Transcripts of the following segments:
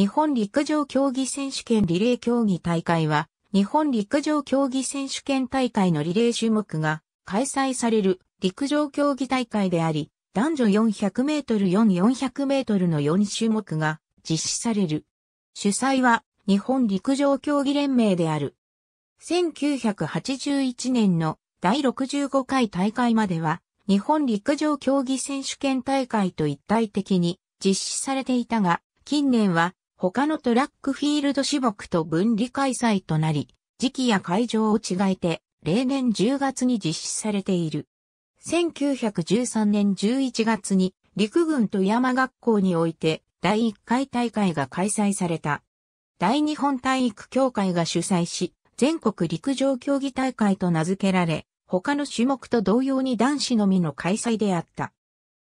日本陸上競技選手権リレー競技大会は、日本陸上競技選手権大会のリレー種目が開催される陸上競技大会であり、男女400メートル4、400メートルの4種目が実施される。主催は日本陸上競技連盟である。1981年の第65回大会までは、日本陸上競技選手権大会と一体的に実施されていたが、近年は他のトラックフィールド種目と分離開催となり、時期や会場を違えて、例年10月に実施されている。1913年11月に、陸軍と山学校において、第1回大会が開催された。大日本体育協会が主催し、全国陸上競技大会と名付けられ、他の種目と同様に男子のみの開催であった。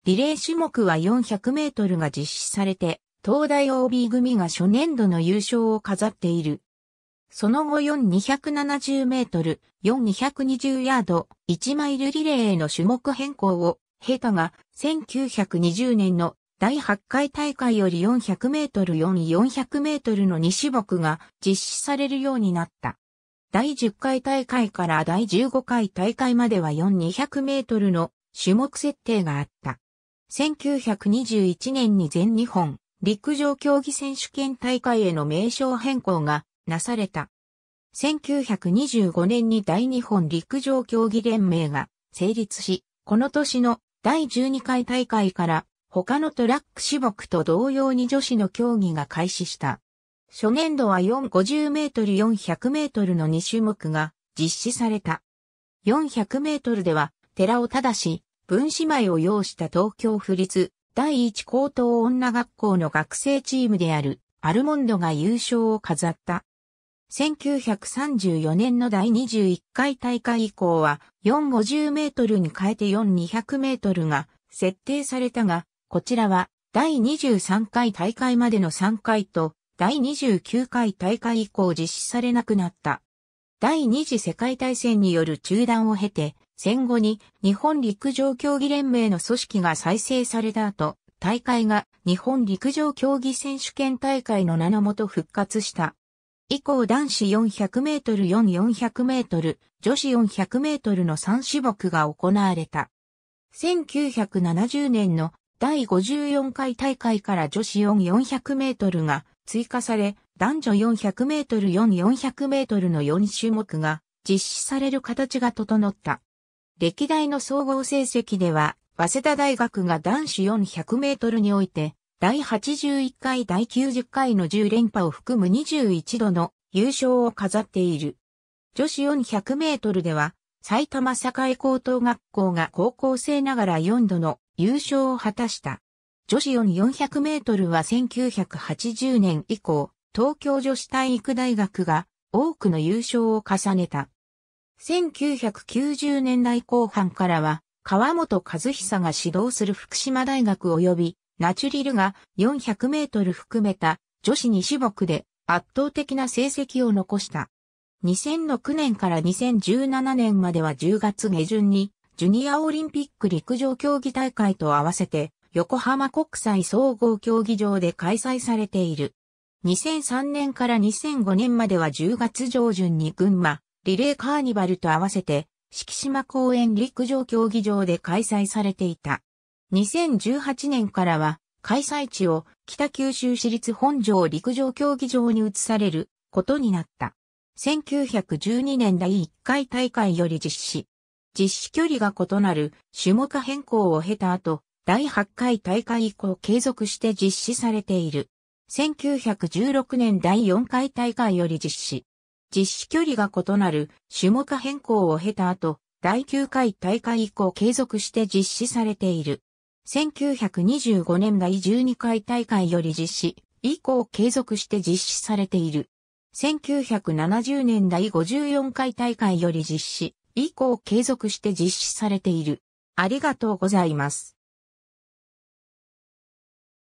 リレー種目は400メートルが実施されて、東大 OB 組が初年度の優勝を飾っている。その後4270メートル、4220ヤード、1マイルリレーへの種目変更を、ヘタが1920年の第8回大会より400メートル4400メートルの2種目が実施されるようになった。第10回大会から第15回大会までは4200メートルの種目設定があった。1921年に全日本、陸上競技選手権大会への名称変更がなされた。1925年に大日本陸上競技連盟が成立し、この年の第12回大会から他のトラック種目と同様に女子の競技が開始した。初年度は450メートル400メートルの2種目が実施された。400メートルでは寺尾正、分姉妹を要した東京府立第一高等女学校の学生チームであるアルモンドが優勝を飾った。1934年の第21回大会以降は450メートルに変えて4200メートルが設定されたが、こちらは第23回大会までの3回と第29回大会以降実施されなくなった。第二次世界大戦による中断を経て、戦後に日本陸上競技連盟の組織が再生された後、大会が日本陸上競技選手権大会の名のもと復活した。以降男子400メートル4 400メートル、女子400メートルの3種目が行われた。1970年の第54回大会から女子4 400メートルが追加され、男女400メートル4 400メートルの4種目が実施される形が整った。歴代の総合成績では、早稲田大学が男子400メートルにおいて、第81回第90回の10連覇を含む21度の優勝を飾っている。女子400メートルでは、埼玉栄高等学校が高校生ながら4度の優勝を果たした。女子400メートルは1980年以降、東京女子体育大学が多くの優勝を重ねた。1990年代後半からは、川本和久が指導する福島大学及び、ナチュリルが400メートル含めた女子2種目で圧倒的な成績を残した。2006年から2017年までは10月下旬に、ジュニアオリンピック陸上競技大会と合わせて、横浜国際総合競技場で開催されている。2003年から2005年までは10月上旬に群馬、リレーカーニバルと合わせて、四季島公園陸上競技場で開催されていた。2018年からは、開催地を北九州市立本庄陸上競技場に移されることになった。1912年第1回大会より実施。実施距離が異なる種目変更を経た後、第8回大会以降継続して実施されている。1916年第4回大会より実施。実施距離が異なる種目変更を経た後、第9回大会以降継続して実施されている。1925年第12回大会より実施、以降継続して実施されている。1970年第54回大会より実施、以降継続して実施されている。ありがとうございます。